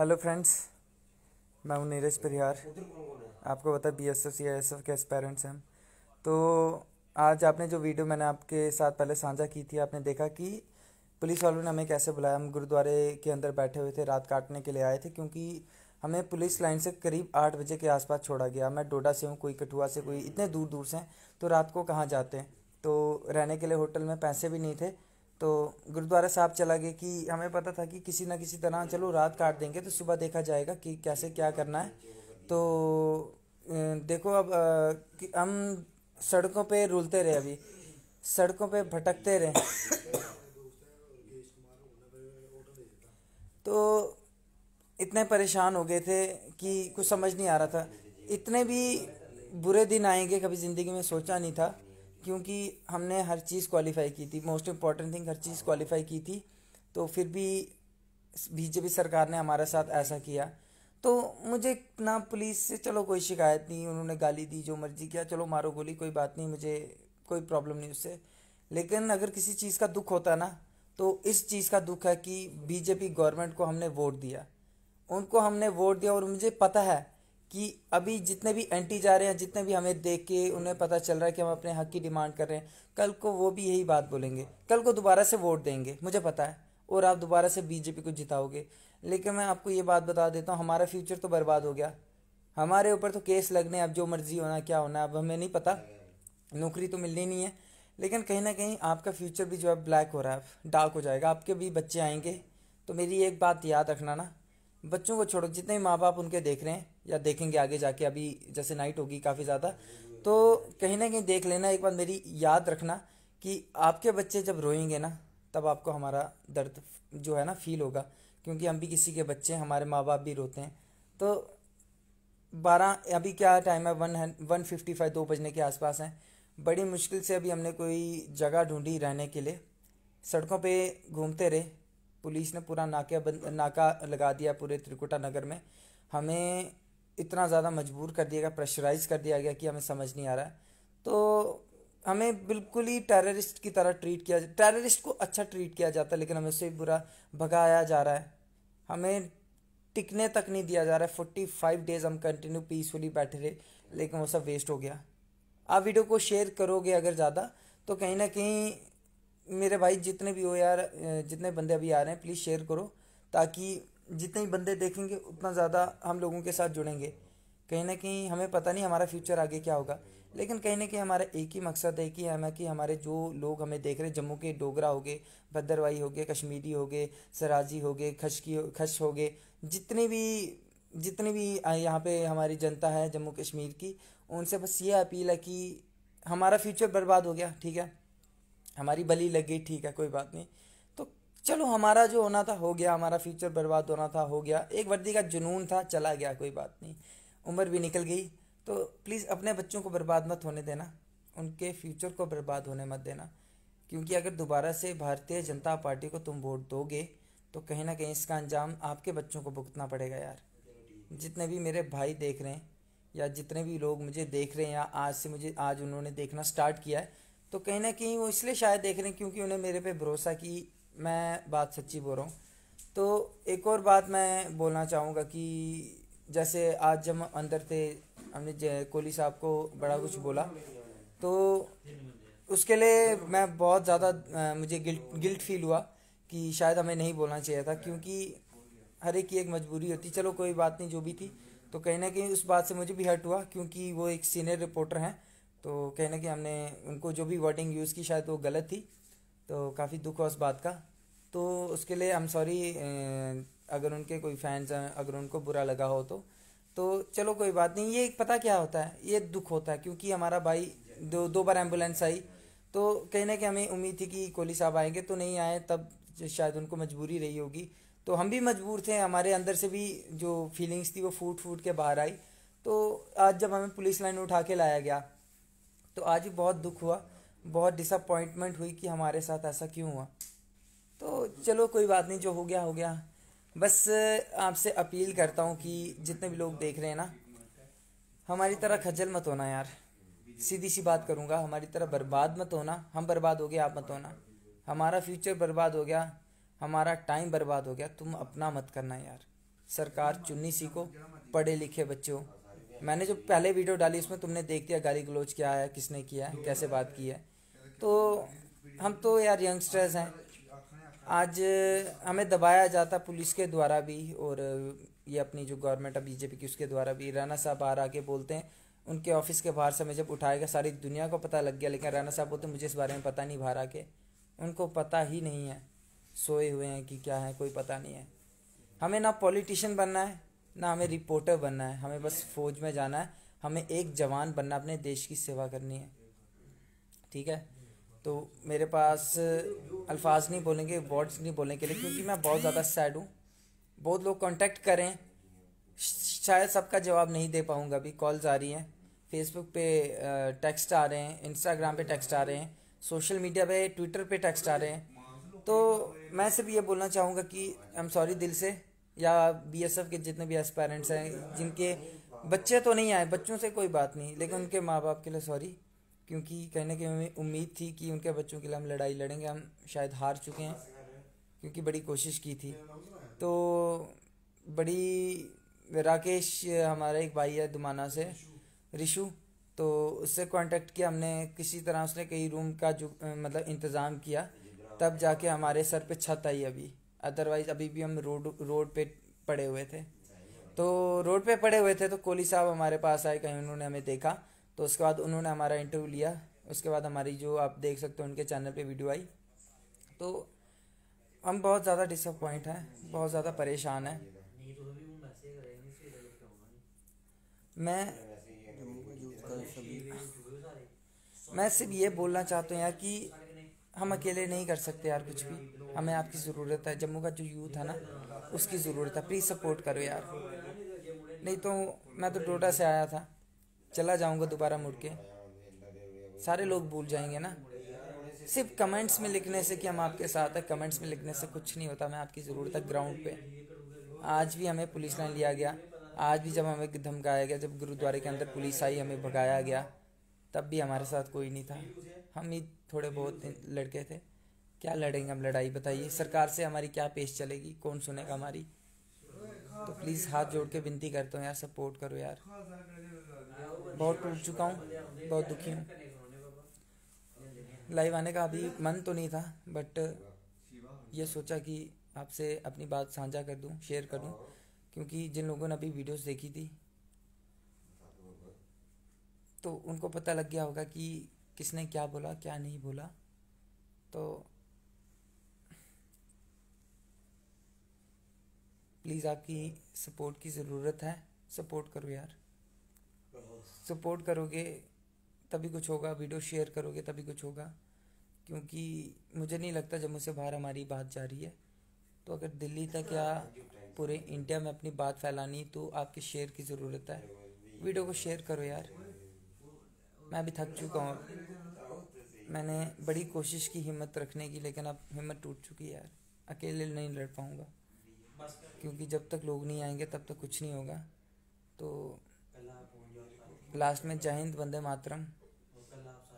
hello friends मैं हूँ नीरज परिहार आपको बता B S F I S F के एस्पेरेंट्स हैं तो आज आपने जो वीडियो मैंने आपके साथ पहले साझा की थी आपने देखा कि पुलिस वालों ने हमें कैसे बुलाया हम गुरुद्वारे के अंदर बैठे हुए थे रात काटने के लिए आए थे क्योंकि हमें पुलिस लाइन से करीब आठ बजे के आसपास छोड़ा गया मैं डोडा से हूँ कोई कठुआ से कोई इतने दूर दूर से हैं तो रात को कहाँ जाते हैं तो रहने के लिए होटल में पैसे भी नहीं थे तो गुरुद्वारा साहब चला गया कि हमें पता था कि किसी ना किसी तरह चलो रात काट देंगे तो सुबह देखा जाएगा कि कैसे क्या करना है तो देखो अब हम सड़कों पे रुलते रहे अभी सड़कों पे भटकते रहे तो इतने परेशान हो गए थे कि कुछ समझ नहीं आ रहा था इतने भी बुरे दिन आएंगे कभी ज़िंदगी में सोचा नहीं था क्योंकि हमने हर चीज़ क्वालिफाई की थी मोस्ट इम्पॉर्टेंट थिंग हर चीज़ क्वालिफाई की थी तो फिर भी बीजेपी सरकार ने हमारे साथ ऐसा किया तो मुझे ना पुलिस से चलो कोई शिकायत नहीं उन्होंने गाली दी जो मर्जी किया चलो मारो गोली कोई बात नहीं मुझे कोई प्रॉब्लम नहीं उससे लेकिन अगर किसी चीज़ का दुख होता ना तो इस चीज़ का दुख है कि बीजेपी गवर्नमेंट को हमने वोट दिया उनको हमने वोट दिया और मुझे पता है कि अभी जितने भी एंटी जा रहे हैं जितने भी हमें देख के उन्हें पता चल रहा है कि हम अपने हक की डिमांड कर रहे हैं कल को वो भी यही बात बोलेंगे कल को दोबारा से वोट देंगे मुझे पता है और आप दोबारा से बीजेपी को जिताओगे लेकिन मैं आपको ये बात बता देता हूँ हमारा फ्यूचर तो बर्बाद हो गया हमारे ऊपर तो केस लगने अब जो मर्जी होना क्या होना अब हमें नहीं पता नौकरी तो मिलनी नहीं है लेकिन कहीं ना कहीं आपका फ्यूचर भी जो है ब्लैक हो रहा है डार्क हो जाएगा आपके भी बच्चे आएंगे तो मेरी एक बात याद रखना ना बच्चों को छोड़ो जितने भी माँ बाप उनके देख रहे हैं या देखेंगे आगे जाके अभी जैसे नाइट होगी काफ़ी ज़्यादा तो कहीं ना कहीं देख लेना एक बार मेरी याद रखना कि आपके बच्चे जब रोएंगे ना तब आपको हमारा दर्द जो है ना फील होगा क्योंकि हम भी किसी के बच्चे हैं हमारे माँ बाप भी रोते हैं तो बारह अभी क्या टाइम है वन वन फिफ्टी फाइव दो बजने के आसपास हैं बड़ी मुश्किल से अभी हमने कोई जगह ढूंढी रहने के लिए सड़कों पे घूमते रहे पुलिस ने पूरा नाका बंद नाका लगा दिया पूरे त्रिकुटा नगर में हमें इतना ज़्यादा मजबूर कर दिया गया प्रेशराइज कर दिया गया कि हमें समझ नहीं आ रहा है तो हमें बिल्कुल ही टेररिस्ट की तरह ट्रीट किया टेररिस्ट को अच्छा ट्रीट किया जाता है लेकिन हमें उससे बुरा भगाया जा रहा है हमें टिकने तक नहीं दिया जा रहा है फोर्टी फाइव डेज हम कंटिन्यू पीसफुली बैठे रहे लेकिन वो सब वेस्ट हो गया आप वीडियो को शेयर करोगे अगर ज़्यादा तो कहीं ना कहीं मेरे भाई जितने भी हो यार जितने बंदे अभी आ रहे हैं प्लीज़ शेयर करो ताकि जितने ही बंदे देखेंगे उतना ज़्यादा हम लोगों के साथ जुड़ेंगे कहीं ना कहीं हमें पता नहीं हमारा फ्यूचर आगे क्या होगा लेकिन कहीं ना कहीं हमारा एक ही मकसद है कि हमें कि हमारे जो लोग हमें देख रहे हैं जम्मू के डोगरा हो गए भद्रवाही हो गए कश्मीरी हो गए सराजी हो गए खशकी खश हो गए जितने भी जितने भी यहाँ पे हमारी जनता है जम्मू कश्मीर की उनसे बस ये अपील है कि हमारा फ्यूचर बर्बाद हो गया ठीक है हमारी बली लग गई ठीक है कोई बात नहीं तो चलो हमारा जो होना था हो गया हमारा फ्यूचर बर्बाद होना था हो गया एक वर्दी का जुनून था चला गया कोई बात नहीं उम्र भी निकल गई तो प्लीज़ अपने बच्चों को बर्बाद मत होने देना उनके फ्यूचर को बर्बाद होने मत देना क्योंकि अगर दोबारा से भारतीय जनता पार्टी को तुम वोट दोगे तो कहीं ना कहीं इसका अंजाम आपके बच्चों को भुगतना पड़ेगा यार जितने भी मेरे भाई देख रहे हैं या जितने भी लोग मुझे देख रहे हैं या आज से मुझे आज उन्होंने देखना स्टार्ट किया है तो कहीं ना कहीं वो इसलिए शायद देख रहे हैं क्योंकि उन्हें मेरे पे भरोसा कि मैं बात सच्ची बोल रहा हूँ तो एक और बात मैं बोलना चाहूँगा कि जैसे आज जब अंदर थे हमने कोहली साहब को बड़ा कुछ बोला तो उसके लिए मैं बहुत ज़्यादा मुझे गिल्ट गिल्ट फील हुआ कि शायद हमें नहीं बोलना चाहिए था क्योंकि हर एक की एक मजबूरी होती चलो कोई बात नहीं जो भी थी तो कहीं ना कहीं उस बात से मुझे भी हर्ट हुआ क्योंकि वो एक सीनियर रिपोर्टर हैं तो कहने कि हमने उनको जो भी वर्डिंग यूज़ की शायद वो गलत थी तो काफ़ी दुख हुआ उस बात का तो उसके लिए हम सॉरी अगर उनके कोई फैंस हैं अगर उनको बुरा लगा हो तो तो चलो कोई बात नहीं ये पता क्या होता है ये दुख होता है क्योंकि हमारा भाई दो दो बार एम्बुलेंस आई तो कहने की हमें उम्मीद थी कि कोहली साहब आएंगे तो नहीं आए तब शायद उनको मजबूरी रही होगी तो हम भी मजबूर थे हमारे अंदर से भी जो फीलिंग्स थी वो फूट फूट के बाहर आई तो आज जब हमें पुलिस लाइन उठा के लाया गया तो आज भी बहुत दुख हुआ बहुत डिसअपॉइंटमेंट हुई कि हमारे साथ ऐसा क्यों हुआ तो चलो कोई बात नहीं जो हो गया हो गया बस आपसे अपील करता हूँ कि जितने भी लोग देख रहे हैं ना हमारी तरह खजल मत होना यार सीधी सी बात करूँगा हमारी तरह बर्बाद मत होना हम बर्बाद हो गए आप मत होना हमारा फ्यूचर बर्बाद हो गया हमारा टाइम बर्बाद हो गया तुम अपना मत करना यार सरकार चुन्नी सीखो पढ़े लिखे बच्चों मैंने जो पहले वीडियो डाली उसमें तुमने देख दिया गाली गलोच क्या है किसने किया है कैसे बात की है तो हम तो यार यंगस्टर्स हैं आज हमें दबाया जाता पुलिस के द्वारा भी और ये अपनी जो गवर्नमेंट है बीजेपी की उसके द्वारा भी राना साहब बाहर आके बोलते हैं उनके ऑफिस के बाहर से मैं जब उठाएगा सारी दुनिया को पता लग गया लेकिन राना साहब बोलते मुझे इस बारे में पता नहीं बाहर आके उनको पता ही नहीं है सोए हुए हैं कि क्या है कोई पता नहीं है हमें ना पॉलिटिशियन बनना है ना हमें रिपोर्टर बनना है हमें बस फौज में जाना है हमें एक जवान बनना अपने देश की सेवा करनी है ठीक है तो मेरे पास अल्फाज नहीं बोलेंगे वर्ड्स नहीं बोलने के लिए क्योंकि मैं बहुत ज़्यादा सैड हूँ बहुत लोग कांटेक्ट करें शायद सबका जवाब नहीं दे पाऊँगा अभी कॉल्स आ रही हैं फेसबुक पे टेक्स्ट आ रहे हैं इंस्टाग्राम पे टेक्स्ट आ रहे हैं सोशल मीडिया पे ट्विटर पे टेक्स्ट आ रहे हैं तो मैं सिर्फ ये बोलना चाहूँगा कि आई एम सॉरी दिल से या एफ के जितने भी एस्पेरेंट्स हैं जिनके बच्चे तो नहीं आए बच्चों से कोई बात नहीं लेकिन उनके माँ बाप के लिए सॉरी क्योंकि कहने की उम्मीद थी कि उनके बच्चों के लिए हम लड़ाई लड़ेंगे हम शायद हार चुके हैं क्योंकि बड़ी कोशिश की थी तो बड़ी राकेश हमारा एक भाई है दुमाना से रिशु तो उससे कांटेक्ट किया हमने किसी तरह उसने कई रूम का जो मतलब इंतज़ाम किया तब जाके हमारे सर पे छत आई अभी अदरवाइज अभी भी हम रोड रोड पे पड़े हुए थे तो रोड पे पड़े हुए थे तो कोहली साहब हमारे पास आए कहीं उन्होंने हमें देखा तो उसके बाद उन्होंने हमारा इंटरव्यू लिया उसके बाद हमारी जो आप देख सकते हो उनके चैनल पे वीडियो आई तो हम बहुत ज़्यादा डिसअपॉइंट हैं बहुत ज़्यादा परेशान हैं मैं मैं सिर्फ ये बोलना चाहता हूँ यार कि हम अकेले नहीं कर सकते यार कुछ भी हमें आपकी ज़रूरत है जम्मू का जो यूथ है ना उसकी ज़रूरत है प्लीज़ सपोर्ट करो यार नहीं तो मैं तो डोडा से आया था चला जाऊँगा दोबारा मुड़ के सारे लोग भूल जाएंगे ना सिर्फ कमेंट्स में लिखने से कि हम आपके साथ हैं कमेंट्स में लिखने से कुछ नहीं होता हमें आपकी ज़रूरत है ग्राउंड पे आज भी हमें पुलिस लाइन लिया गया आज भी जब हमें धमकाया गया जब गुरुद्वारे के अंदर पुलिस आई हमें भगाया गया तब भी हमारे साथ कोई नहीं था हम थोड़े बहुत लड़के थे क्या लड़ेंगे हम लड़ाई बताइए सरकार से हमारी क्या पेश चलेगी कौन सुनेगा हमारी तो प्लीज़ हाथ जोड़ के विनती करता हूँ यार सपोर्ट करो यार बहुत टूट चुका हूँ बहुत दुखी हूँ लाइव आने का अभी मन तो नहीं था बट ये सोचा कि आपसे अपनी बात साझा कर दूँ शेयर कर दूँ क्योंकि जिन लोगों ने अभी वीडियोस देखी थी तो उनको पता लग गया होगा कि किसने क्या बोला क्या नहीं बोला तो प्लीज़ आपकी सपोर्ट की ज़रूरत है सपोर्ट करो यार सपोर्ट करोगे तभी कुछ होगा वीडियो शेयर करोगे तभी कुछ होगा क्योंकि मुझे नहीं लगता जम्मू से बाहर हमारी बात जा रही है तो अगर दिल्ली तक या पूरे इंडिया में अपनी बात फैलानी तो आपके शेयर की ज़रूरत है वीडियो को शेयर करो यार मैं भी थक चुका हूँ मैंने बड़ी कोशिश की हिम्मत रखने की लेकिन अब हिम्मत टूट चुकी है यार अकेले नहीं लड़ पाऊँगा क्योंकि जब तक लोग नहीं आएंगे तब तक कुछ नहीं होगा तो लास्ट में जय हिंद वंदे मातरम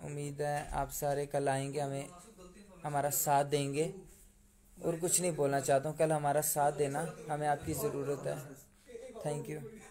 उम्मीद है आप सारे कल आएंगे हमें हमारा साथ देंगे और कुछ नहीं बोलना चाहता हूँ कल हमारा साथ देना हमें आपकी ज़रूरत है थैंक यू